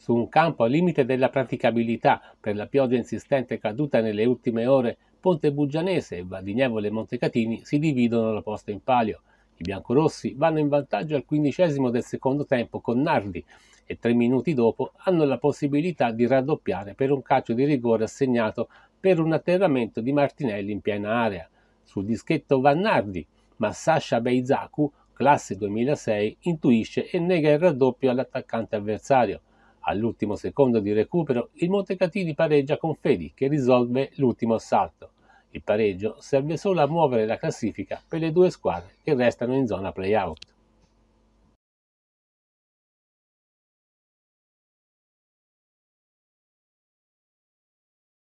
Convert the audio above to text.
su un campo al limite della praticabilità per la pioggia insistente caduta nelle ultime ore, Ponte Buggianese e Vadignevole Montecatini si dividono la posta in palio. I biancorossi vanno in vantaggio al quindicesimo del secondo tempo con Nardi e tre minuti dopo hanno la possibilità di raddoppiare per un calcio di rigore assegnato per un atterramento di Martinelli in piena area. Sul dischetto va Nardi, ma Sasha Beizaku, classe 2006, intuisce e nega il raddoppio all'attaccante avversario. All'ultimo secondo di recupero il Montecatini pareggia con Fedi che risolve l'ultimo assalto. Il pareggio serve solo a muovere la classifica per le due squadre che restano in zona play-out.